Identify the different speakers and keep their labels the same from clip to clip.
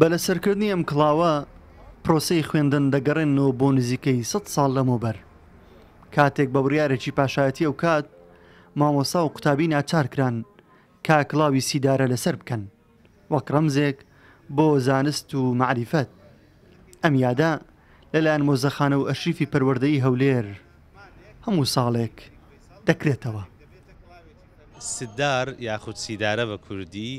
Speaker 1: بە لەسەرکردنی ئەم کڵاوە پرۆسی خوێندن دەگەڕێنەوە بۆ نزیکەی 100 ساڵ لەمەوبەر کاتێک بە بڕیارێکی پاشایەتی ئەو کات مامۆسا و قوتابی ناچارکران کاکڵاوی سیدارە لەسەر بکەن وەک ڕەمزێک بۆ زانست و معریفەت ئەم یادا لەلایەن مۆزەخانە و ئەشریفی پەروەردەی هەولێر هەموو ساڵێک دەکرێتەوە
Speaker 2: سدار یاخود سیدارە بە کوردی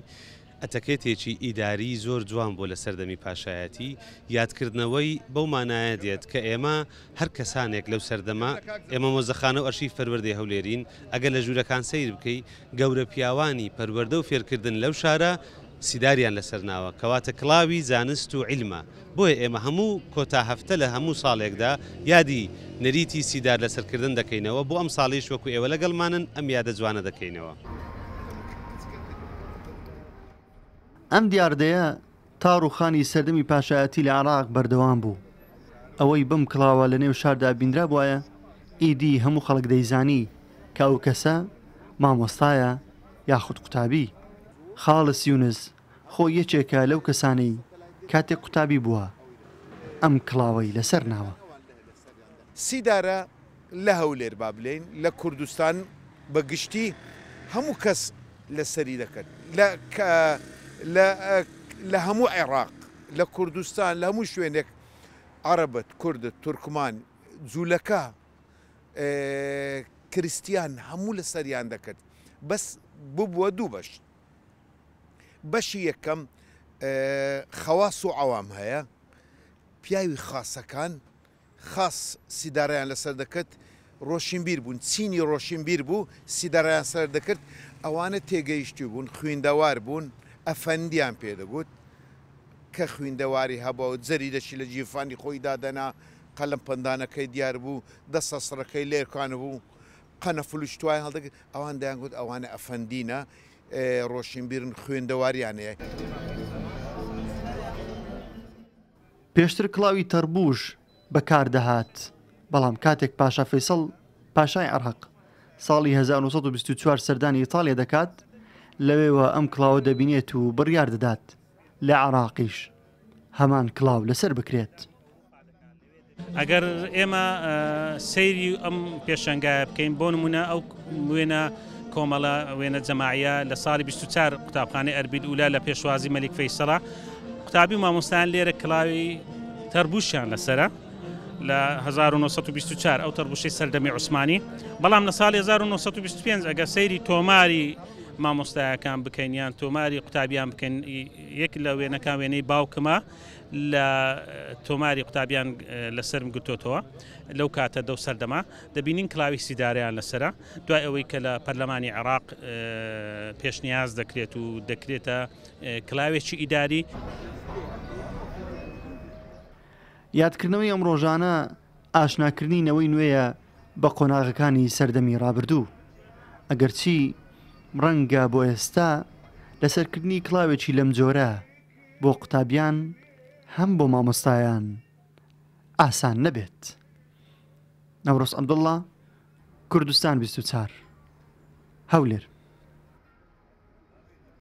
Speaker 2: ئەتەکێتێکی ئیداری زۆر جوان بۆ لە سەردەمی پاشایەتی یادکردنەوەی بەو مانایە دێت کە ئێمە هەر کەسانێک لەو سەردەما ئێمە مۆزەخانە و ئەشی فەروەردی هەولێرین ئەگەر لە ژوورەکان سیر بکەی گەورە پیاوانی پەروەەردە و فێرکردن لەو شارە سیداریان لەسەر ناوە کەواتە کلاوی زانست و عیلمە بۆیە ئێمە هەموو کۆتا هەفتە لە هەموو ساڵێکدا یادی نەریتی سیدار لەسەرکردن دەکەینەوە بۆ ئەم ساڵیش وەکو ئێوە لەگەڵمانن ئەم یادە جوانە دەکەینەوە.
Speaker 1: ئەم دیاردەیە تاڕوخانی سەردەمی پاشایەتی لە عراق بەردەوام بوو ئەوەی بم کڵاوە لە نێو شاردا بینرا بواە ئیدی هەموو خەڵک دەیزانی کە ئەو کەسە مامۆستایە یاخود قوتابی خاڵس یونس خۆی یەکێکە لەو کەسانەی کاتێک قوتابی بووە ئەم کڵاوەی لەسەر ناوە
Speaker 3: سیدارە لە هەولێر با بلین لە کوردستان بە گشتی هەموو کەس لەسەری دەکەن لە لە هەموو عێراق لە کوردستان لە هەموو شوێنێک عربەت کوردت تورکمان جوولەکە کریسیان هەموو لە سەریان دەکرد بەس ببووە دوو بەش بەشی یەکەم خەواس و ئەوام هەیە پیاوی خاصەکان خاص سیدارەیان لەسەر دەکرد ڕۆشین بیر بوون چینی ڕۆشین بیر بوو سیدارەیان سەر دەکرد ئەوانە تێگەیشتی بوون خوێندەوار بوون ئەفەندیان پێدەگوت کە خوێندەواری هەبەوە جەری دەشی لە جیفانی خۆی دادەنا قەلم پندانەکەی دیار بوو دەست سەسڕەکەی لێرکان بوو قەنە فلوشتوای هەڵدەک ئەوان دەیانگووت ئەوانە ئەفەندینە ڕۆشین بیرن خوێندەواریانەیە.
Speaker 1: پێشتر کڵاوی تەربوش بەکاردەهات بەڵام کاتێک پاشا فەیسەڵ پاشای عرحق ساڵی 1924 سەردانی ئیتالیا دەکات لەوێوە ئەم کلااوە دەبینێت و بڕیار دەدات لە عراقیش هەمان کلااو لەسەر بکرێت.
Speaker 4: ئەگەر ئێمە سەیری ئەم پێشنگایە بکەین بۆ نمونە ئەو وێنە کۆمەڵە وێنە جەماعە لە ساڵی 24 قوتابخانەی ئەربید ولا لە پێشوازی مەلیک فەیسەڵا قوتابی مامۆستان لێرە کلاوی تەربوشیان لەسرە لە 1924 ئەو تەربوشی سەردەمی عوسمانی بەڵام لە ساڵ 1925 ئەگە سەیری تۆماری مامۆستایەکان بکەینیان تۆماری قوتابیان بکەین یەک لە وێنەکان وێنەی باوکمە لە تۆماری قوتابیان لەسرم گرتۆتەوە لەو کاتە دەو سەردەما دەبینین کلاوی سیداریان لەسرە دوای ئەوەی کە لە پەرلەمانی عراق پێشنیاز دەکرێت و دەکرێتە کلاوێکی ئیداری
Speaker 1: یادکردنەوەی ئەم ڕۆژانە ئاشناکردنی نەوەی نوێیە بە قۆناغەکانی سەردەمی ڕابردوو ئەگەرچی ڕەنگە بۆ ئێستا لەسەرکردنی کلااوێکی لەم جۆرە بۆ قوتابیان هەم بۆ مامۆستایان ئاسان نەبێت. نەوڕۆست ئەمدڵە کوردستان 24 هەولێر